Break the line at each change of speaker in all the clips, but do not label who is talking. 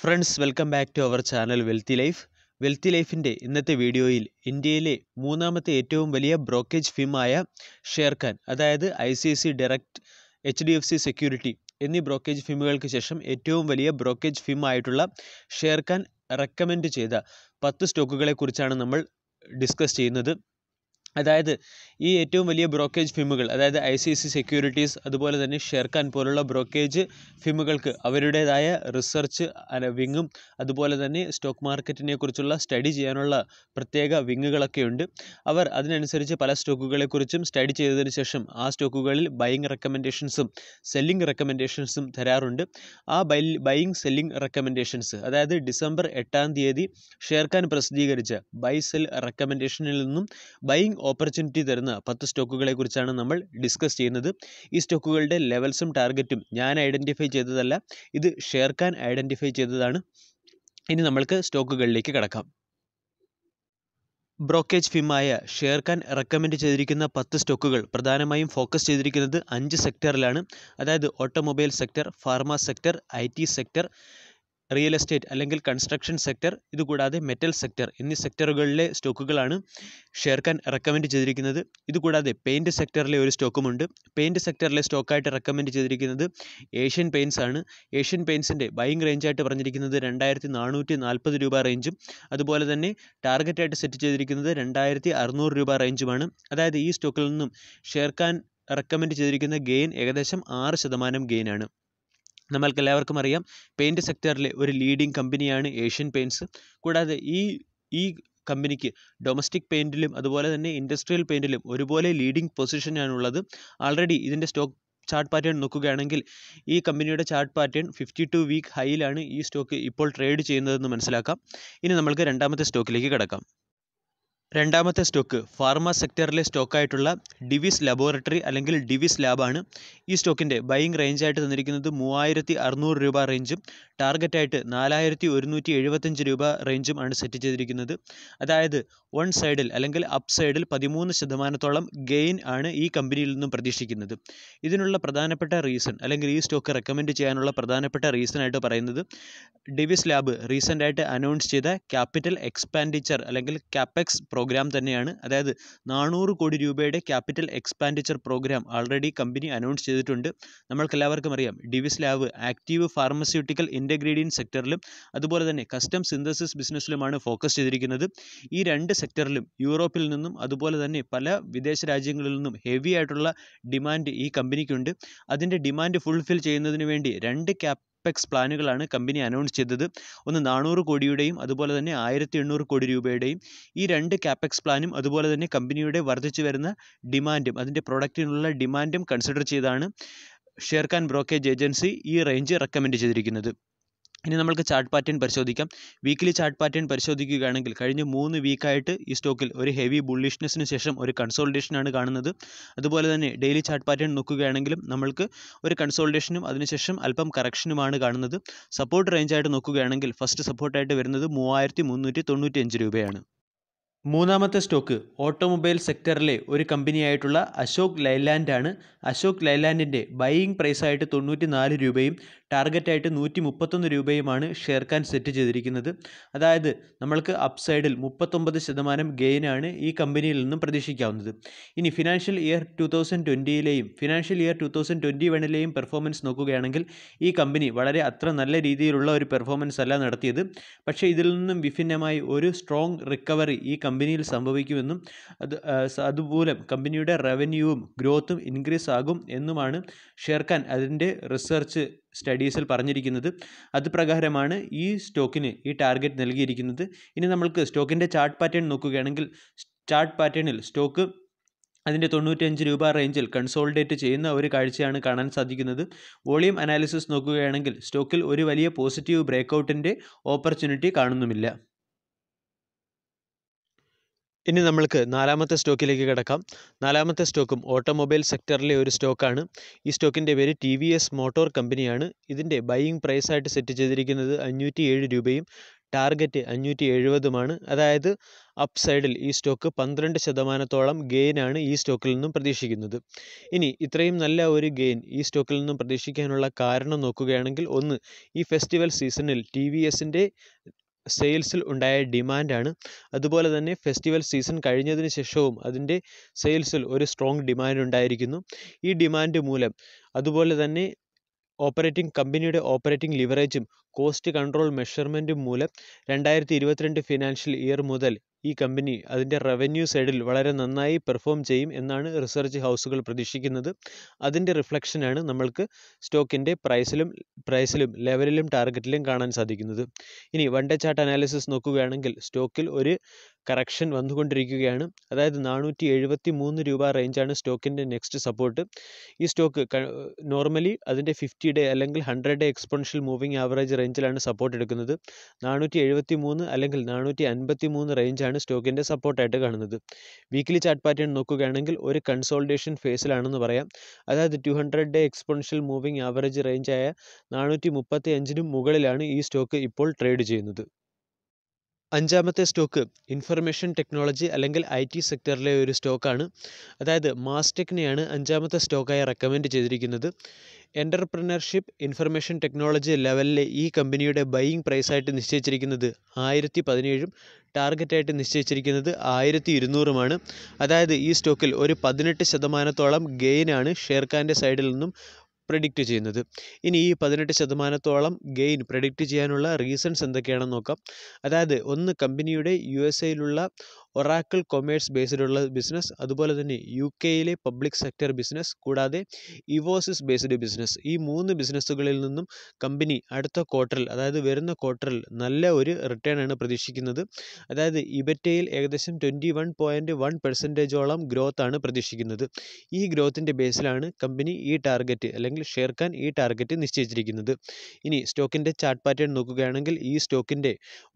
friends welcome back to our channel wealthy life wealthy ലൈഫിൻ്റെ ഇന്നത്തെ വീഡിയോയിൽ ഇന്ത്യയിലെ മൂന്നാമത്തെ ഏറ്റവും വലിയ ബ്രോക്കേജ് ഫിമായ ഷെയർഖാൻ അതായത് I C C direct H D F C security എന്നീ ബ്രോക്കേജ് ഫിമുകൾക്ക് ശേഷം ഏറ്റവും വലിയ ബ്രോക്കേജ് ഫിമായിട്ടുള്ള ഷെയർഖാൻ റെക്കമെൻഡ് ചെയ്ത പത്ത് സ്റ്റോക്കുകളെക്കുറിച്ചാണ് നമ്മൾ ഡിസ്കസ് ചെയ്യുന്നത് അതായത് ഈ ഏറ്റവും വലിയ ബ്രോക്കേജ് ഫിമുകൾ അതായത് ഐ സി സി സെക്യൂരിറ്റീസ് അതുപോലെ തന്നെ ഷെർഖാൻ പോലുള്ള ബ്രോക്കേജ് ഫിമുകൾക്ക് അവരുടേതായ റിസർച്ച് വിങ്ങും അതുപോലെ തന്നെ സ്റ്റോക്ക് മാർക്കറ്റിനെ കുറിച്ചുള്ള സ്റ്റഡി ചെയ്യാനുള്ള പ്രത്യേക വിങ്ങുകളൊക്കെ ഉണ്ട് അവർ അതിനനുസരിച്ച് പല സ്റ്റോക്കുകളെക്കുറിച്ചും സ്റ്റഡി ചെയ്തതിന് ശേഷം ആ സ്റ്റോക്കുകളിൽ ബൈയിങ് റെക്കമെൻഡേഷൻസും സെല്ലിംഗ് റെക്കമെൻഡേഷൻസും തരാറുണ്ട് ആ ബൈ ബൈയിങ് സെല്ലിംഗ് റെക്കമെൻഡേഷൻസ് അതായത് ഡിസംബർ എട്ടാം തീയതി ഷെർഖാൻ പ്രസിദ്ധീകരിച്ച ബൈ സെൽ റെക്കമെൻഡേഷനിൽ നിന്നും ബൈയിങ് ഓപ്പർച്യൂണിറ്റി തരുന്ന പത്ത് കുറിച്ചാണ് നമ്മൾ ഡിസ്കസ് ചെയ്യുന്നത് ഈ സ്റ്റോക്കുകളുടെ ലെവൽസും ടാർഗറ്റും ഞാൻ ഐഡൻറ്റിഫൈ ചെയ്തതല്ല ഇത് ഷെയർഖാൻ ഐഡൻറ്റിഫൈ ചെയ്തതാണ് ഇനി നമ്മൾക്ക് സ്റ്റോക്കുകളിലേക്ക് കടക്കാം ബ്രോക്കേജ് ഫിമായ ഷെയർഖാൻ റെക്കമെൻഡ് ചെയ്തിരിക്കുന്ന പത്ത് സ്റ്റോക്കുകൾ പ്രധാനമായും ഫോക്കസ് ചെയ്തിരിക്കുന്നത് അഞ്ച് സെക്ടറിലാണ് അതായത് automobile sector pharma sector I sector real estate അല്ലെങ്കിൽ കൺസ്ട്രക്ഷൻ സെക്ടർ ഇതുകൂടാതെ മെറ്റൽ സെക്ടർ എന്നീ സെക്ടറുകളിലെ സ്റ്റോക്കുകളാണ് ഷെയർക്കാൻ റെക്കമെൻഡ് ചെയ്തിരിക്കുന്നത് ഇതുകൂടാതെ പെയിൻറ്റ് സെക്ടറിലെ ഒരു സ്റ്റോക്കുമുണ്ട് പെയിൻറ്റ് സെക്ടറിലെ സ്റ്റോക്കായിട്ട് റെക്കമെൻഡ് ചെയ്തിരിക്കുന്നത് ഏഷ്യൻ പെയിൻസ് ആണ് ഏഷ്യൻ പെയിൻസിൻ്റെ ബൈങ് റേഞ്ചായിട്ട് പറഞ്ഞിരിക്കുന്നത് രണ്ടായിരത്തി നാനൂറ്റി നാൽപ്പത് രൂപ റേഞ്ചും അതുപോലെ തന്നെ ടാർഗറ്റായിട്ട് സെറ്റ് ചെയ്തിരിക്കുന്നത് രണ്ടായിരത്തി അറുന്നൂറ് രൂപ റേഞ്ചുമാണ് അതായത് ഈ സ്റ്റോക്കിൽ നിന്നും ഷെയർക്കാൻ റെക്കമെൻഡ് ചെയ്തിരിക്കുന്ന ഗെയിൻ ഏകദേശം ആറ് ശതമാനം ഗെയിനാണ് നമ്മൾക്ക് എല്ലാവർക്കും അറിയാം പെയിൻറ് സെക്ടറിലെ ഒരു ലീഡിംഗ് കമ്പനിയാണ് ഏഷ്യൻ പെയിൻറ്റ്സ് കൂടാതെ ഈ ഈ കമ്പനിക്ക് ഡൊമസ്റ്റിക് പെയിൻറ്റിലും അതുപോലെ തന്നെ ഇൻഡസ്ട്രിയൽ പെയിൻറ്റിലും ഒരുപോലെ ലീഡിംഗ് പൊസിഷനാണുള്ളത് ആൾറെഡി ഇതിൻ്റെ സ്റ്റോക്ക് ചാർട്ട് പാറ്റേൺ നോക്കുകയാണെങ്കിൽ ഈ കമ്പനിയുടെ chart pattern fifty two week ഹൈയിലാണ് ഈ സ്റ്റോക്ക് ഇപ്പോൾ ട്രേഡ് ചെയ്യുന്നതെന്ന് മനസ്സിലാക്കാം ഇനി നമ്മൾക്ക് രണ്ടാമത്തെ സ്റ്റോക്കിലേക്ക് കിടക്കാം രണ്ടാമത്തെ സ്റ്റോക്ക് ഫാർമ സെക്ടറിലെ സ്റ്റോക്കായിട്ടുള്ള ഡിവിസ് ലബോറട്ടറി അല്ലെങ്കിൽ ഡിവിസ് ലാബാണ് ഈ സ്റ്റോക്കിൻ്റെ ബൈയിങ് റേഞ്ചായിട്ട് തന്നിരിക്കുന്നത് മൂവായിരത്തി അറുന്നൂറ് രൂപ റേഞ്ചും ടാർഗറ്റായിട്ട് നാലായിരത്തി ഒരുന്നൂറ്റി എഴുപത്തഞ്ച് രൂപ റേഞ്ചും ആണ് സെറ്റ് ചെയ്തിരിക്കുന്നത് അതായത് വൺ സൈഡിൽ അല്ലെങ്കിൽ അപ്പ് സൈഡിൽ പതിമൂന്ന് ശതമാനത്തോളം ഗെയിൻ ആണ് ഈ കമ്പനിയിൽ നിന്നും പ്രതീക്ഷിക്കുന്നത് ഇതിനുള്ള പ്രധാനപ്പെട്ട റീസൺ അല്ലെങ്കിൽ ഈ സ്റ്റോക്ക് റെക്കമെൻഡ് ചെയ്യാനുള്ള പ്രധാനപ്പെട്ട റീസൺ ആയിട്ട് പറയുന്നത് ഡിവിസ് ലാബ് റീസെൻ്റായിട്ട് അനൗൺസ് ചെയ്ത ക്യാപിറ്റൽ എക്സ്പാൻഡിച്ചർ അല്ലെങ്കിൽ ക്യാപെക്സ് പ്രോ പ്രോഗ്രാം തന്നെയാണ് അതായത് നാനൂറ് കോടി രൂപയുടെ capital expenditure programme already company announce ചെയ്തിട്ടുണ്ട് നമ്മൾക്കെല്ലാവർക്കും അറിയാം Divis lab active pharmaceutical ingredient സെക്ടറിലും അതുപോലെ തന്നെ കസ്റ്റം സിന്തസിസ് ബിസിനസ്സിലുമാണ് ഫോക്കസ് ചെയ്തിരിക്കുന്നത് ഈ രണ്ട് സെക്ടറിലും യൂറോപ്പിൽ നിന്നും അതുപോലെ തന്നെ പല വിദേശ രാജ്യങ്ങളിൽ നിന്നും ഹെവി ആയിട്ടുള്ള ഡിമാൻഡ് ഈ കമ്പനിക്കുണ്ട് അതിൻ്റെ ഡിമാൻഡ് ഫുൾഫിൽ ചെയ്യുന്നതിന് വേണ്ടി രണ്ട് ക്യാപ് കാപ്പെക്സ് പ്ലാനുകളാണ് കമ്പനി അനൗൺസ് ചെയ്തത് ഒന്ന് നാനൂറ് കോടിയുടെയും അതുപോലെ തന്നെ ആയിരത്തി എണ്ണൂറ് കോടി രൂപയുടെയും ഈ രണ്ട് കാപ്പെക്സ് പ്ലാനും അതുപോലെ തന്നെ കമ്പനിയുടെ വർദ്ധിച്ചു വരുന്ന ഡിമാൻഡും അതിൻ്റെ പ്രൊഡക്റ്റിനുള്ള ഡിമാൻഡും കൺസിഡർ ചെയ്താണ് ഷെയർഖാൻ ബ്രോക്കേജ് ഏജൻസി ഈ റേഞ്ച് റെക്കമെൻഡ് ചെയ്തിരിക്കുന്നത് ഇനി നമുക്ക് ചാർട്ട് പാറ്റേൺ പരിശോധിക്കാം വീക്കിലി ചാർട്ട് പാറ്റേൺ പരിശോധിക്കുകയാണെങ്കിൽ കഴിഞ്ഞ മൂന്ന് വീക്കായിട്ട് ഈ സ്റ്റോക്കിൽ ഒരു ഹെവി ബുള്ളിഷ്നെസ്സിന് ശേഷം ഒരു കൺസോൾട്ടേഷനാണ് കാണുന്നത് അതുപോലെ തന്നെ ഡെയിലി ചാർട്ട് പാറ്റേൺ നോക്കുകയാണെങ്കിലും നമ്മൾക്ക് ഒരു കൺസോൾട്ടേഷനും അതിനുശേഷം അല്പം കറക്ഷനുമാണ് കാണുന്നത് സപ്പോർട്ട് റേഞ്ചായിട്ട് നോക്കുകയാണെങ്കിൽ ഫസ്റ്റ് സപ്പോർട്ടായിട്ട് വരുന്നത് മൂവായിരത്തി രൂപയാണ് മൂന്നാമത്തെ സ്റ്റോക്ക് ഓട്ടോമൊബൈൽ സെക്ടറിലെ ഒരു കമ്പനിയായിട്ടുള്ള അശോക് ലൈലാൻഡാണ് അശോക് ലൈലാൻഡിൻ്റെ ബൈയിങ് പ്രൈസായിട്ട് തൊണ്ണൂറ്റി നാല് രൂപയും ടാർഗറ്റായിട്ട് നൂറ്റി മുപ്പത്തൊന്ന് രൂപയുമാണ് ഷെയർക്കാൻ സെറ്റ് ചെയ്തിരിക്കുന്നത് അതായത് നമ്മൾക്ക് അപ്സൈഡിൽ മുപ്പത്തൊമ്പത് ശതമാനം ഗെയിനാണ് ഈ കമ്പനിയിൽ നിന്നും പ്രതീക്ഷിക്കാവുന്നത് ഇനി ഫിനാൻഷ്യൽ ഇയർ ടു തൗസൻഡ് ട്വൻറ്റിയിലെയും financial year two thousand twenty വണ്ണിലെയും പെർഫോമൻസ് നോക്കുകയാണെങ്കിൽ ഈ കമ്പനി വളരെ അത്ര നല്ല രീതിയിലുള്ള ഒരു പെർഫോമൻസ് അല്ല നടത്തിയത് പക്ഷേ ഇതിൽ നിന്നും വിഭിന്നമായി ഒരു സ്ട്രോങ് റിക്കവറി ഈ കമ്പനി കമ്പനിയിൽ സംഭവിക്കുമെന്നും അത് അതുമൂലം കമ്പനിയുടെ റവന്യൂവും ഗ്രോത്തും ഇൻക്രീസ് ആകും എന്നുമാണ് ഷെർഖാൻ അതിൻ്റെ റിസർച്ച് സ്റ്റഡീസിൽ പറഞ്ഞിരിക്കുന്നത് അത് പ്രകാരമാണ് ഈ സ്റ്റോക്കിന് ഈ ടാർഗറ്റ് നൽകിയിരിക്കുന്നത് ഇനി നമ്മൾക്ക് സ്റ്റോക്കിൻ്റെ ചാർട്ട് പാറ്റേൺ നോക്കുകയാണെങ്കിൽ ചാർട്ട് പാറ്റേണിൽ സ്റ്റോക്ക് അതിൻ്റെ തൊണ്ണൂറ്റഞ്ച് രൂപ റേഞ്ചിൽ കൺസോൾഡേറ്റ് ചെയ്യുന്ന ഒരു കാഴ്ചയാണ് കാണാൻ സാധിക്കുന്നത് വോളിയം അനാലിസിസ് നോക്കുകയാണെങ്കിൽ സ്റ്റോക്കിൽ ഒരു വലിയ പോസിറ്റീവ് ബ്രേക്കൗട്ടിൻ്റെ ഓപ്പർച്യൂണിറ്റി കാണുന്നുമില്ല ഇനി നമ്മൾക്ക് നാലാമത്തെ സ്റ്റോക്കിലേക്ക് കിടക്കാം നാലാമത്തെ സ്റ്റോക്കും ഓട്ടോമൊബൈൽ സെക്ടറിലെ ഒരു സ്റ്റോക്കാണ് ഈ സ്റ്റോക്കിൻ്റെ പേര് ടി വി എസ് മോട്ടോർ കമ്പനിയാണ് ഇതിൻ്റെ ബൈയിങ് പ്രൈസായിട്ട് സെറ്റ് ചെയ്തിരിക്കുന്നത് അഞ്ഞൂറ്റി ഏഴ് രൂപയും ടാർഗറ്റ് അഞ്ഞൂറ്റി എഴുപതുമാണ് അതായത് അപ്പ് സൈഡിൽ ഈ സ്റ്റോക്ക് പന്ത്രണ്ട് ശതമാനത്തോളം ഗെയിനാണ് ഈ സ്റ്റോക്കിൽ നിന്നും പ്രതീക്ഷിക്കുന്നത് ഇനി ഇത്രയും നല്ല ഒരു ഗെയിൻ ഈ സ്റ്റോക്കിൽ നിന്നും പ്രതീക്ഷിക്കാനുള്ള കാരണം നോക്കുകയാണെങ്കിൽ ഒന്ന് ഈ ഫെസ്റ്റിവൽ സീസണിൽ ടി വി എസിൻ്റെ സെയിൽസിൽ ഉണ്ടായ ഡിമാൻഡാണ് അതുപോലെ തന്നെ ഫെസ്റ്റിവൽ സീസൺ കഴിഞ്ഞതിന് ശേഷവും അതിൻ്റെ സെയിൽസിൽ ഒരു സ്ട്രോങ് ഡിമാൻഡ് ഉണ്ടായിരിക്കുന്നു ഈ ഡിമാൻഡ് മൂലം അതുപോലെ തന്നെ ഓപ്പറേറ്റിംഗ് കമ്പനിയുടെ ഓപ്പറേറ്റിംഗ് ലിവറേജും കോസ്റ്റ് കൺട്രോൾ മെഷർമെൻറ്റും മൂലം രണ്ടായിരത്തി ഇരുപത്തിരണ്ട് ഫിനാൻഷ്യൽ ഇയർ മുതൽ ഈ കമ്പനി അതിൻ്റെ റവന്യൂ സൈഡിൽ വളരെ നന്നായി പെർഫോം ചെയ്യും എന്നാണ് റിസർച്ച് ഹൗസുകൾ പ്രതീക്ഷിക്കുന്നത് അതിൻ്റെ റിഫ്ലക്ഷനാണ് നമ്മൾക്ക് സ്റ്റോക്കിൻ്റെ പ്രൈസിലും പ്രൈസിലും ലെവലിലും ടാർഗറ്റിലും കാണാൻ സാധിക്കുന്നത് ഇനി വൺ ഡേ ചാർട്ട് അനാലിസിസ് നോക്കുകയാണെങ്കിൽ സ്റ്റോക്കിൽ ഒരു കറക്ഷൻ വന്നുകൊണ്ടിരിക്കുകയാണ് അതായത് നാനൂറ്റി എഴുപത്തി മൂന്ന് രൂപ റേഞ്ചാണ് സ്റ്റോക്കിൻ്റെ നെക്സ്റ്റ് സപ്പോർട്ട് ഈ സ്റ്റോക്ക് നോർമലി അതിൻ്റെ ഫിഫ്റ്റി ഡേ അല്ലെങ്കിൽ hundred day exponential moving average റേഞ്ചിലാണ് സപ്പോർട്ട് എടുക്കുന്നത് നാനൂറ്റി എഴുപത്തി മൂന്ന് അല്ലെങ്കിൽ നാനൂറ്റി അൻപത്തി മൂന്ന് റേഞ്ചാണ് ഫേസിലാണ് സ്റ്റോക്കിൻ്റെ സപ്പോർട്ടായിട്ട് കാണുന്നത് വീക്കിലി ചാർട്ട് പാറ്റേൺ നോക്കുകയാണെങ്കിൽ ഒരു കൺസോൾട്ടേഷൻ ഫേസിലാണെന്ന് പറയാം അതായത് two hundred day exponential moving average റേഞ്ചായ നാനൂറ്റി മുപ്പത്തി അഞ്ചിനും മുകളിലാണ് ഈ സ്റ്റോക്ക് ഇപ്പോൾ ട്രേഡ് ചെയ്യുന്നത് അഞ്ചാമത്തെ സ്റ്റോക്ക് ഇൻഫർമേഷൻ ടെക്നോളജി അല്ലെങ്കിൽ ഐ ടി സെക്ടറിലെ ഒരു സ്റ്റോക്കാണ് അതായത് മാസ്റ്റെക്കിനെയാണ് അഞ്ചാമത്തെ സ്റ്റോക്കായി റെക്കമെൻഡ് ചെയ്തിരിക്കുന്നത് എൻ്റർപ്രണർഷിപ്പ് ഇൻഫർമേഷൻ ടെക്നോളജി ലെവലിലെ ഈ കമ്പനിയുടെ ബൈയിങ് പ്രൈസായിട്ട് നിശ്ചയിച്ചിരിക്കുന്നത് ആയിരത്തി പതിനേഴും ടാർഗറ്റായിട്ട് നിശ്ചയിച്ചിരിക്കുന്നത് ആയിരത്തി ഇരുന്നൂറുമാണ് അതായത് ഈ സ്റ്റോക്കിൽ ഒരു പതിനെട്ട് ശതമാനത്തോളം ഗെയിനാണ് ഷെയർഖാൻ്റെ സൈഡിൽ നിന്നും പ്രഡിക്റ്റ് ചെയ്യുന്നത് ഇനി ഈ പതിനെട്ട് ശതമാനത്തോളം ഗെയിൻ പ്രഡിക്റ്റ് ചെയ്യാനുള്ള റീസൺസ് എന്തൊക്കെയാണെന്ന് നോക്കാം അതായത് ഒന്ന് കമ്പനിയുടെ യു എസ് എയിലുള്ള ഒറാക്കിൾ കൊമേഴ്സ് ബേസ്ഡുള്ള ബിസിനസ് അതുപോലെ തന്നെ യു കെയിലെ പബ്ലിക് സെക്ടർ ബിസിനസ് കൂടാതെ ഇവോസിസ് ബേസ്ഡ് ബിസിനസ് ഈ മൂന്ന് ബിസിനസ്സുകളിൽ നിന്നും കമ്പനി അടുത്ത ക്വാർട്ടറിൽ അതായത് വരുന്ന ക്വാർട്ടറിൽ നല്ല ഒരു റിട്ടേൺ ആണ് പ്രതീക്ഷിക്കുന്നത് അതായത് ഇബറ്റയിൽ ഏകദേശം ട്വൻറ്റി വൺ പോയിൻ്റ് വൺ പെർസെൻറ്റേജോളം ആണ് പ്രതീക്ഷിക്കുന്നത് ഈ ഗ്രോത്തിൻ്റെ ബേസിലാണ് കമ്പനി ഈ ടാർഗറ്റ് അല്ലെങ്കിൽ ഷെയർ ഖാൻ ഈ ടാർഗറ്റ് നിശ്ചയിച്ചിരിക്കുന്നത് ഇനി സ്റ്റോക്കിൻ്റെ ചാർട്ട് പാറ്റേൺ നോക്കുകയാണെങ്കിൽ ഈ സ്റ്റോക്കിൻ്റെ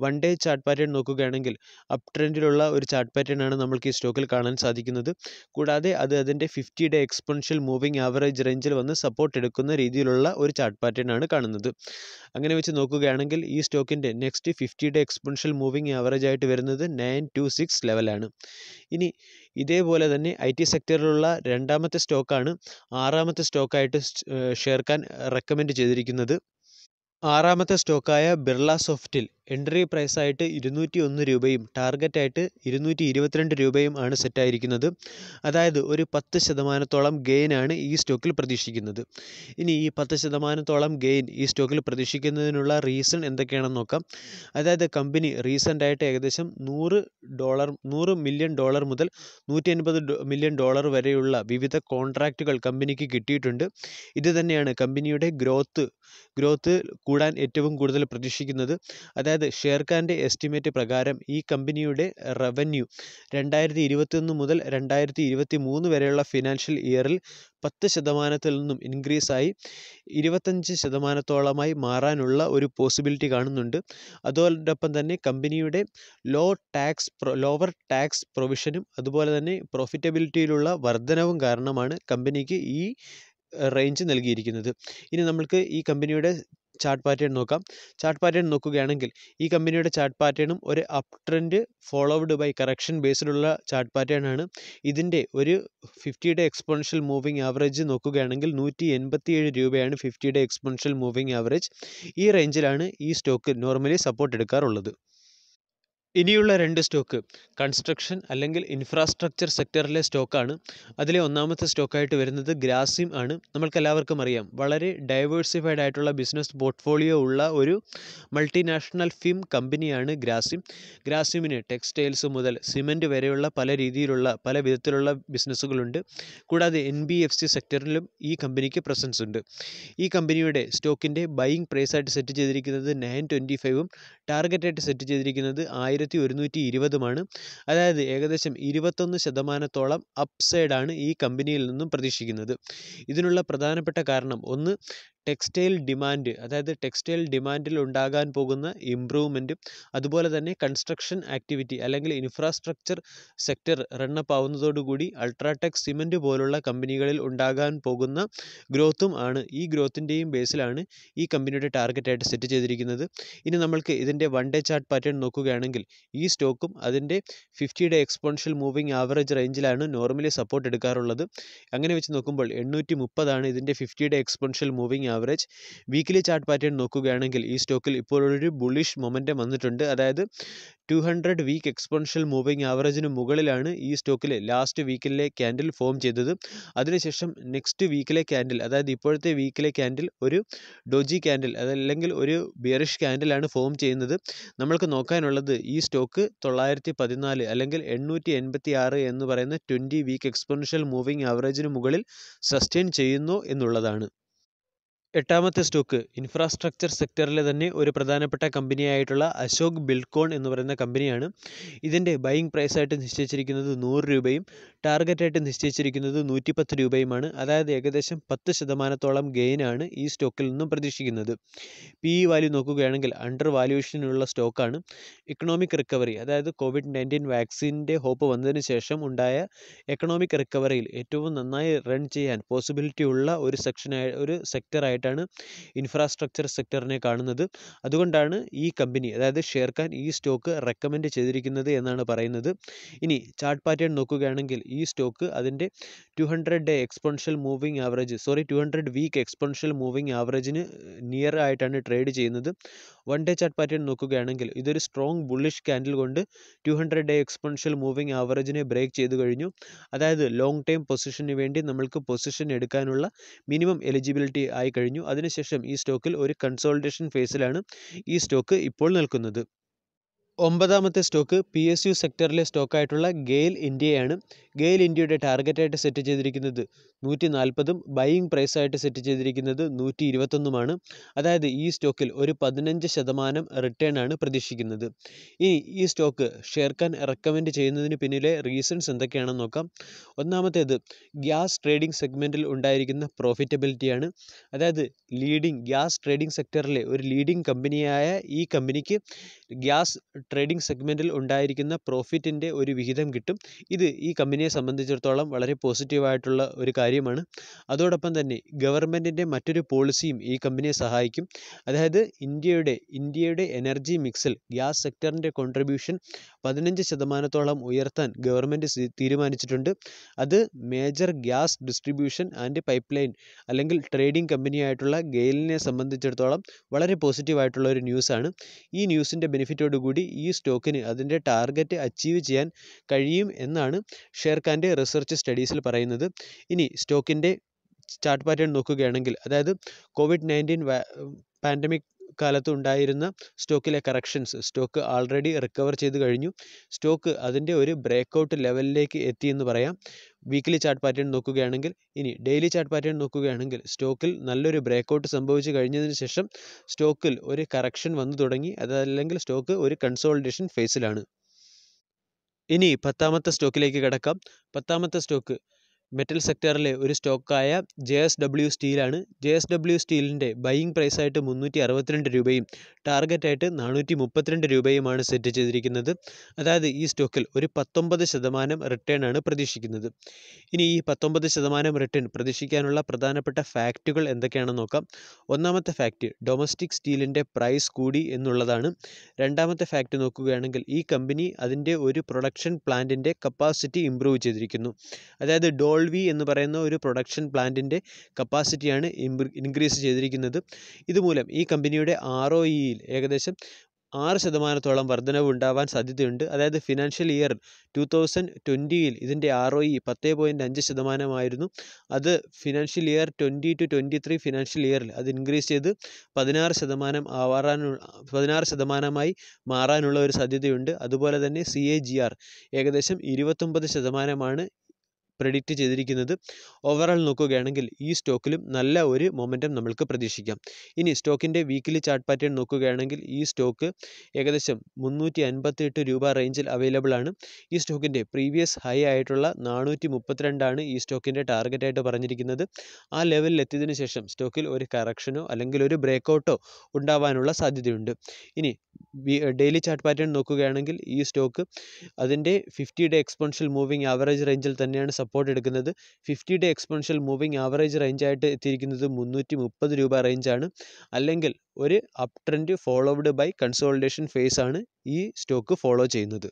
വൺ ഡേ ചാർട്ട് പാറ്റേൺ നോക്കുകയാണെങ്കിൽ അപ് ട്രെൻഡിലുള്ള ഒരു ചാർട്ട് പാറ്റേൺ ആണ് നമ്മൾക്ക് ഈ സ്റ്റോക്കിൽ കാണാൻ സാധിക്കുന്നത് കൂടാതെ അത് അതിൻ്റെ fifty day exponential moving average റേഞ്ചിൽ വന്ന് സപ്പോർട്ട് എടുക്കുന്ന രീതിയിലുള്ള ഒരു ചാർട്ട് പാറ്റേൺ ആണ് കാണുന്നത് അങ്ങനെ വെച്ച് നോക്കുകയാണെങ്കിൽ ഈ സ്റ്റോക്കിൻ്റെ next fifty day exponential moving average ആയിട്ട് വരുന്നത് നയൻ ടു സിക്സ് ലെവലാണ് ഇനി ഇതേപോലെ തന്നെ ഐ ടി സെക്ടറിലുള്ള രണ്ടാമത്തെ സ്റ്റോക്കാണ് ആറാമത്തെ സ്റ്റോക്കായിട്ട് ഷെയർക്കാൻ റെക്കമെൻഡ് ചെയ്തിരിക്കുന്നത് ആറാമത്തെ സ്റ്റോക്കായ ബിർള സോഫ്റ്റിൽ എൻട്രി പ്രൈസായിട്ട് ഇരുന്നൂറ്റി ഒന്ന് രൂപയും ടാർഗറ്റായിട്ട് ഇരുന്നൂറ്റി ഇരുപത്തിരണ്ട് രൂപയും ആണ് സെറ്റായിരിക്കുന്നത് അതായത് ഒരു പത്ത് ശതമാനത്തോളം ഗെയിനാണ് ഈ സ്റ്റോക്കിൽ പ്രതീക്ഷിക്കുന്നത് ഇനി ഈ പത്ത് ശതമാനത്തോളം ഗെയിൻ ഈ സ്റ്റോക്കിൽ പ്രതീക്ഷിക്കുന്നതിനുള്ള റീസൺ എന്തൊക്കെയാണെന്ന് നോക്കാം അതായത് കമ്പനി റീസൻ്റായിട്ട് ഏകദേശം നൂറ് ഡോളർ നൂറ് മില്യൺ ഡോളർ മുതൽ നൂറ്റി അൻപത് മില്യൺ ഡോളർ വരെയുള്ള വിവിധ കോൺട്രാക്റ്റുകൾ കമ്പനിക്ക് കിട്ടിയിട്ടുണ്ട് ഇത് തന്നെയാണ് കമ്പനിയുടെ ഗ്രോത്ത് ഗ്രോത്ത് കൂടാൻ ഏറ്റവും കൂടുതൽ പ്രതീക്ഷിക്കുന്നത് അതായത് ഷെയർഖാൻ്റെ എസ്റ്റിമേറ്റ് പ്രകാരം ഈ കമ്പനിയുടെ റവന്യൂ രണ്ടായിരത്തി മുതൽ രണ്ടായിരത്തി ഇരുപത്തി മൂന്ന് വരെയുള്ള ഫിനാൻഷ്യൽ ഇയറിൽ പത്ത് ശതമാനത്തിൽ നിന്നും ഇൻക്രീസായി ഇരുപത്തഞ്ച് ശതമാനത്തോളമായി മാറാനുള്ള ഒരു പോസിബിലിറ്റി കാണുന്നുണ്ട് അതോടൊപ്പം തന്നെ കമ്പനിയുടെ ലോ ടാക്സ് ലോവർ ടാക്സ് പ്രൊവിഷനും അതുപോലെ തന്നെ പ്രോഫിറ്റബിലിറ്റിയിലുള്ള വർധനവും കാരണമാണ് കമ്പനിക്ക് ഈ റേഞ്ച് നൽകിയിരിക്കുന്നത് ഇനി നമ്മൾക്ക് ഈ കമ്പനിയുടെ ചാർട്ട് പാറ്റേൺ നോക്കാം ചാർട്ട് പാറ്റേൺ നോക്കുകയാണെങ്കിൽ ഈ കമ്പനിയുടെ ചാർട്ട് പാറ്റേണും ഒരു up trend followed by correction ബേസിലുള്ള ചാർട്ട് പാറ്റേൺ ആണ് ഇതിൻ്റെ ഒരു ഫിഫ്റ്റിയുടെ എക്സ്പോൺഷ്യൽ മൂവിങ് ആവറേജ് നോക്കുകയാണെങ്കിൽ നൂറ്റി എൺപത്തിയേഴ് രൂപയാണ് ഫിഫ്റ്റിയുടെ എക്സ്പോൺഷ്യൽ മൂവിങ് ആവറേജ് ഈ റേഞ്ചിലാണ് ഈ സ്റ്റോക്ക് നോർമലി സപ്പോർട്ട് എടുക്കാറുള്ളത് ഇനിയുള്ള രണ്ട് സ്റ്റോക്ക് കൺസ്ട്രക്ഷൻ അല്ലെങ്കിൽ ഇൻഫ്രാസ്ട്രക്ചർ സെക്ടറിലെ സ്റ്റോക്കാണ് അതിലെ ഒന്നാമത്തെ സ്റ്റോക്കായിട്ട് വരുന്നത് ഗ്രാസിം ആണ് നമ്മൾക്കെല്ലാവർക്കും അറിയാം വളരെ ഡൈവേഴ്സിഫൈഡ് ആയിട്ടുള്ള ബിസിനസ് പോർട്ട്ഫോളിയോ ഉള്ള ഒരു മൾട്ടിനാഷണൽ ഫിം കമ്പനിയാണ് ഗ്രാസിം ഗ്രാസിമിന് ടെക്സ്റ്റൈൽസ് മുതൽ സിമൻറ്റ് വരെയുള്ള പല രീതിയിലുള്ള പല വിധത്തിലുള്ള ബിസിനസ്സുകളുണ്ട് കൂടാതെ എൻ ബി എഫ് സി സെക്ടറിലും ഈ കമ്പനിക്ക് പ്രസൻസ് ഉണ്ട് ഈ കമ്പനിയുടെ സ്റ്റോക്കിൻ്റെ ബൈയിങ് പ്രൈസായിട്ട് സെറ്റ് ചെയ്തിരിക്കുന്നത് നയൻ ട്വൻറ്റി ഫൈവും ടാർഗറ്റായിട്ട് സെറ്റ് ചെയ്തിരിക്കുന്നത് ആയിരത്തി ആയിരത്തി ഒരുന്നൂറ്റി ഇരുപതുമാണ് അതായത് ഏകദേശം ഇരുപത്തൊന്ന് ശതമാനത്തോളം അപ്സൈഡാണ് ഈ കമ്പനിയിൽ നിന്നും പ്രതീക്ഷിക്കുന്നത് ഇതിനുള്ള പ്രധാനപ്പെട്ട കാരണം ഒന്ന് ടെക്സ്റ്റൈൽ ഡിമാൻഡ് അതായത് ടെക്സ്റ്റൈൽ ഡിമാൻഡിൽ ഉണ്ടാകാൻ പോകുന്ന ഇമ്പ്രൂവ്മെൻറ്റും അതുപോലെ തന്നെ കൺസ്ട്രക്ഷൻ ആക്ടിവിറ്റി അല്ലെങ്കിൽ ഇൻഫ്രാസ്ട്രക്ചർ സെക്ടർ റണ്ണപ്പ് ആവുന്നതോടുകൂടി അൾട്രാടെക് സിമൻറ്റ് പോലുള്ള കമ്പനികളിൽ ഉണ്ടാകാൻ പോകുന്ന ഗ്രോത്തും ആണ് ഈ ഗ്രോത്തിൻ്റെയും ബേസിലാണ് ഈ കമ്പനിയുടെ ടാർഗറ്റായിട്ട് സെറ്റ് ചെയ്തിരിക്കുന്നത് ഇനി നമ്മൾക്ക് ഇതിൻ്റെ വൺ ഡേ ചാർട്ട് പാറ്റേൺ നോക്കുകയാണെങ്കിൽ ഈ സ്റ്റോക്കും അതിൻ്റെ fifty day exponential moving average റേഞ്ചിലാണ് നോർമലി സപ്പോർട്ട് എടുക്കാറുള്ളത് അങ്ങനെ വെച്ച് നോക്കുമ്പോൾ എണ്ണൂറ്റി മുപ്പതാണ് ഇതിൻ്റെ fifty day exponential moving average weekly chart pattern നോക്കുകയാണെങ്കിൽ ഈ സ്റ്റോക്കിൽ ഇപ്പോൾ ഒരു ബുളിഷ് മൊമെൻറ്റം വന്നിട്ടുണ്ട് അതായത് two hundred week exponential moving ആവറേജിന് മുകളിലാണ് ഈ സ്റ്റോക്കിലെ ലാസ്റ്റ് വീക്കിലെ ക്യാൻഡിൽ ഫോം ചെയ്തത് അതിനുശേഷം നെക്സ്റ്റ് വീക്കിലെ ക്യാൻഡിൽ അതായത് ഇപ്പോഴത്തെ വീക്കിലെ ക്യാൻഡിൽ ഒരു ഡോജി ക്യാൻഡിൽ അതല്ലെങ്കിൽ ഒരു ബിയറിഷ് ക്യാൻഡിലാണ് ഫോം ചെയ്യുന്നത് നമ്മൾക്ക് നോക്കാനുള്ളത് ഈ സ്റ്റോക്ക് തൊള്ളായിരത്തി പതിനാല് അല്ലെങ്കിൽ എണ്ണൂറ്റി എൺപത്തി ആറ് എന്ന് പറയുന്ന ട്വൻറ്റി വീക്ക് എക്സ്പോൺഷ്യൽ മൂവിങ് ആവറേജിന് മുകളിൽ സസ്റ്റെയിൻ ചെയ്യുന്നു എന്നുള്ളതാണ് എട്ടാമത്തെ സ്റ്റോക്ക് ഇൻഫ്രാസ്ട്രക്ചർ സെക്ടറിലെ തന്നെ ഒരു പ്രധാനപ്പെട്ട കമ്പനിയായിട്ടുള്ള അശോക് ബിൽക്കോൺ എന്ന് പറയുന്ന കമ്പനിയാണ് ഇതിൻ്റെ ബൈയിങ് പ്രൈസായിട്ട് നിശ്ചയിച്ചിരിക്കുന്നത് നൂറ് രൂപയും ടാർഗറ്റായിട്ട് നിശ്ചയിച്ചിരിക്കുന്നത് നൂറ്റിപ്പത്ത് രൂപയുമാണ് അതായത് ഏകദേശം പത്ത് ശതമാനത്തോളം ഗെയിനാണ് ഈ സ്റ്റോക്കിൽ നിന്നും പ്രതീക്ഷിക്കുന്നത് പി ഇ വാല്യൂ നോക്കുകയാണെങ്കിൽ അണ്ടർ വാല്യൂഷനുള്ള സ്റ്റോക്കാണ് ഇക്കണോമിക് റിക്കവറി അതായത് കോവിഡ് നയൻറ്റീൻ വാക്സിൻ്റെ ഹോപ്പ് വന്നതിന് ശേഷം ഉണ്ടായ എക്കണോമിക് റിക്കവറിയിൽ ഏറ്റവും നന്നായി റൺ ചെയ്യാൻ പോസിബിലിറ്റി ഉള്ള ഒരു സെക്ഷനായി ഒരു സെക്ടറായിട്ട് ആയിട്ടാണ് ഇൻഫ്രാസ്ട്രക്ചർ സെക്ടറിനെ കാണുന്നത് അതുകൊണ്ടാണ് ഈ കമ്പനി അതായത് ഷെയർ ഖാൻ ഈ സ്റ്റോക്ക് റെക്കമെൻഡ് ചെയ്തിരിക്കുന്നത് എന്നാണ് പറയുന്നത് ഇനി ചാർട്ട് പാറ്റേൺ നോക്കുകയാണെങ്കിൽ ഈ സ്റ്റോക്ക് അതിൻ്റെ two hundred day exponential moving average sorry two hundred week exponential moving ആവറേജിന് നിയർ ആയിട്ടാണ് ട്രേഡ് ചെയ്യുന്നത് വൺ ഡേ ചാർട്ട് പാറ്റേൺ നോക്കുകയാണെങ്കിൽ ഇതൊരു സ്ട്രോങ് ബുള്ളിഷ് ക്യാൻഡിൽ കൊണ്ട് two hundred day exponential moving ആവറേജിനെ ബ്രേക്ക് ചെയ്തു കഴിഞ്ഞു അതായത് ലോങ് ടൈം പൊസിഷന് വേണ്ടി നമ്മൾക്ക് പൊസിഷൻ എടുക്കാനുള്ള മിനിമം എലിജിബിലിറ്റി ആയി കഴിഞ്ഞു കഴിഞ്ഞു അതിനുശേഷം ഈ സ്റ്റോക്കിൽ ഒരു കൺസോൾട്ടേഷൻ ഫേസിലാണ് ഈ സ്റ്റോക്ക് ഇപ്പോൾ നിൽക്കുന്നത് ഒമ്പതാമത്തെ സ്റ്റോക്ക് പി എസ് യു സെക്ടറിലെ സ്റ്റോക്കായിട്ടുള്ള ഗെയിൽ ഇന്ത്യയാണ് ഗെയിൽ ഇന്ത്യയുടെ ടാർഗറ്റായിട്ട് സെറ്റ് ചെയ്തിരിക്കുന്നത് നൂറ്റി നാൽപ്പതും ബൈയിങ് പ്രൈസായിട്ട് സെറ്റ് ചെയ്തിരിക്കുന്നത് നൂറ്റി ഇരുപത്തൊന്നുമാണ് അതായത് ഈ സ്റ്റോക്കിൽ ഒരു പതിനഞ്ച് ശതമാനം റിട്ടേൺ ആണ് പ്രതീക്ഷിക്കുന്നത് ഇനി ഈ സ്റ്റോക്ക് ഷെയർക്കാൻ റെക്കമെൻഡ് ചെയ്യുന്നതിന് പിന്നിലെ റീസൺസ് എന്തൊക്കെയാണെന്ന് നോക്കാം ഒന്നാമത്തേത് ഗ്യാസ് ട്രേഡിംഗ് സെഗ്മെൻറ്റിൽ ഉണ്ടായിരിക്കുന്ന പ്രോഫിറ്റബിലിറ്റിയാണ് അതായത് ലീഡിംഗ് ഗ്യാസ് ട്രേഡിംഗ് സെക്ടറിലെ ഒരു ലീഡിംഗ് കമ്പനിയായ ഈ കമ്പനിക്ക് ഗ്യാസ് ട്രേഡിംഗ് സെഗ്മെൻറ്റിൽ ഉണ്ടായിരിക്കുന്ന പ്രോഫിറ്റിൻ്റെ ഒരു വിഹിതം കിട്ടും ഇത് ഈ കമ്പനിയെ ഇന്ത്യയെ സംബന്ധിച്ചിടത്തോളം വളരെ പോസിറ്റീവായിട്ടുള്ള ഒരു കാര്യമാണ് അതോടൊപ്പം തന്നെ ഗവൺമെൻറ്റിൻ്റെ മറ്റൊരു പോളിസിയും ഈ കമ്പനിയെ സഹായിക്കും അതായത് ഇന്ത്യയുടെ ഇന്ത്യയുടെ എനർജി മിക്സിൽ ഗ്യാസ് സെക്ടറിൻ്റെ കോൺട്രിബ്യൂഷൻ പതിനഞ്ച് ശതമാനത്തോളം ഉയർത്താൻ ഗവൺമെൻറ് തീരുമാനിച്ചിട്ടുണ്ട് അത് major gas distribution and pipeline അല്ലെങ്കിൽ ട്രേഡിംഗ് കമ്പനിയായിട്ടുള്ള ഗെയിലിനെ സംബന്ധിച്ചിടത്തോളം വളരെ പോസിറ്റീവായിട്ടുള്ള ഒരു ന്യൂസാണ് ഈ ന്യൂസിൻ്റെ ബെനിഫിറ്റോടുകൂടി ഈ സ്റ്റോക്കിന് അതിൻ്റെ ടാർഗറ്റ് അച്ചീവ് ചെയ്യാൻ കഴിയും എന്നാണ് ഷെയർഖാൻ്റെ റിസർച്ച് സ്റ്റഡീസിൽ പറയുന്നത് ഇനി സ്റ്റോക്കിൻ്റെ ചാർട്ട് പാറ്റേൺ നോക്കുകയാണെങ്കിൽ അതായത് കോവിഡ് നയൻറ്റീൻ പാൻഡമിക് കാലത്തുണ്ടായിരുന്ന സ്റ്റോക്കിലെ കറക്ഷൻസ് സ്റ്റോക്ക് ആൾറെഡി റിക്കവർ ചെയ്ത് കഴിഞ്ഞു സ്റ്റോക്ക് അതിൻ്റെ ഒരു ബ്രേക്കൗട്ട് ലെവലിലേക്ക് എത്തി എന്ന് പറയാം വീക്കിലി ചാർട്ട് പാറ്റേൺ നോക്കുകയാണെങ്കിൽ ഇനി ഡെയിലി ചാർട്ട് പാറ്റേൺ നോക്കുകയാണെങ്കിൽ സ്റ്റോക്കിൽ നല്ലൊരു ബ്രേക്കൗട്ട് സംഭവിച്ചു കഴിഞ്ഞതിന് ശേഷം സ്റ്റോക്കിൽ ഒരു കറക്ഷൻ വന്നു തുടങ്ങി അതല്ലെങ്കിൽ സ്റ്റോക്ക് ഒരു കൺസോൾട്ടേഷൻ ഫേസിലാണ് ഇനി പത്താമത്തെ സ്റ്റോക്കിലേക്ക് കിടക്കാം പത്താമത്തെ സ്റ്റോക്ക് മെറ്റൽ സെക്ടറിലെ ഒരു സ്റ്റോക്കായ ജെ എസ് ഡബ്ല്യു സ്റ്റീലാണ് ജെ എസ് ഡബ്ല്യു സ്റ്റീലിൻ്റെ ബൈയിങ് പ്രൈസായിട്ട് മുന്നൂറ്റി അറുപത്തിരണ്ട് രൂപയും ടാർഗറ്റായിട്ട് നാനൂറ്റി മുപ്പത്തിരണ്ട് രൂപയുമാണ് സെറ്റ് ചെയ്തിരിക്കുന്നത് അതായത് ഈ സ്റ്റോക്കിൽ ഒരു പത്തൊമ്പത് ശതമാനം റിട്ടേൺ ആണ് പ്രതീക്ഷിക്കുന്നത് ഇനി ഈ പത്തൊമ്പത് ശതമാനം റിട്ടേൺ പ്രതീക്ഷിക്കാനുള്ള പ്രധാനപ്പെട്ട ഫാക്റ്റുകൾ എന്തൊക്കെയാണെന്ന് നോക്കാം ഒന്നാമത്തെ ഫാക്റ്റ് ഡൊമസ്റ്റിക് സ്റ്റീലിൻ്റെ പ്രൈസ് കൂടി എന്നുള്ളതാണ് രണ്ടാമത്തെ ഫാക്റ്റ് നോക്കുകയാണെങ്കിൽ ഈ കമ്പനി അതിൻ്റെ ഒരു പ്രൊഡക്ഷൻ പ്ലാന്റിൻ്റെ കപ്പാസിറ്റി ഇംപ്രൂവ് ചെയ്തിരിക്കുന്നു അതായത് ഡോൾ സോൾവി എന്ന് പറയുന്ന ഒരു പ്രൊഡക്ഷൻ പ്ലാന്റിൻ്റെ കപ്പാസിറ്റിയാണ് ഇൻക്രീസ് ചെയ്തിരിക്കുന്നത് ഇതുമൂലം ഈ കമ്പനിയുടെ ആർ ഒ ഇയിൽ e ഏകദേശം ആറ് ശതമാനത്തോളം വർധനവ് ഉണ്ടാവാൻ സാധ്യതയുണ്ട് അതായത് ഫിനാൻഷ്യൽ ഇയർ ടു തൗസൻഡ് ട്വൻറ്റിയിൽ ഇതിൻ്റെ ആർ ഒ ഇ പത്തേ പോയിൻറ്റ് അഞ്ച് ശതമാനമായിരുന്നു അത് financial year twenty two twenty three financial ഇയറിൽ അത് ഇൻക്രീസ് ചെയ്ത് പതിനാറ് ശതമാനം ആവാറാനുള്ള പതിനാറ് ശതമാനമായി മാറാനുള്ള ഒരു സാധ്യതയുണ്ട് അതുപോലെ തന്നെ സി എ ജി ആർ ഏകദേശം ഇരുപത്തൊമ്പത് ശതമാനമാണ് പ്രെഡിക്റ്റ് ചെയ്തിരിക്കുന്നത് ഓവറോൾ നോക്കുകയാണെങ്കിൽ ഈ സ്റ്റോക്കിലും നല്ല ഒരു മൊമെൻറ്റം നമ്മൾക്ക് പ്രതീക്ഷിക്കാം ഇനി സ്റ്റോക്കിൻ്റെ വീക്കിലി ചാർട്ട് പാറ്റേൺ നോക്കുകയാണെങ്കിൽ ഈ സ്റ്റോക്ക് ഏകദേശം മുന്നൂറ്റി രൂപ റേഞ്ചിൽ അവൈലബിൾ ആണ് ഈ സ്റ്റോക്കിൻ്റെ പ്രീവിയസ് ഹൈ ആയിട്ടുള്ള നാനൂറ്റി മുപ്പത്തിരണ്ടാണ് ഈ സ്റ്റോക്കിൻ്റെ ടാർഗറ്റായിട്ട് പറഞ്ഞിരിക്കുന്നത് ആ ലെവലിൽ എത്തിയതിനു ശേഷം സ്റ്റോക്കിൽ ഒരു കറക്ഷനോ അല്ലെങ്കിൽ ഒരു ബ്രേക്കൗട്ടോ ഉണ്ടാവാനുള്ള സാധ്യതയുണ്ട് ഇനി ഡെയിലി ചാർട്ട് പാറ്റേൺ നോക്കുകയാണെങ്കിൽ ഈ സ്റ്റോക്ക് അതിൻ്റെ fifty day exponential moving average റേഞ്ചിൽ തന്നെയാണ് സപ്പോർട്ട് എടുക്കുന്നത് fifty day exponential moving average റേഞ്ചായിട്ട് എത്തിയിരിക്കുന്നത് മുന്നൂറ്റി മുപ്പത് രൂപ റേഞ്ചാണ് അല്ലെങ്കിൽ ഒരു up trend followed by consolidation phase ആണ് ഈ സ്റ്റോക്ക് ഫോളോ ചെയ്യുന്നത്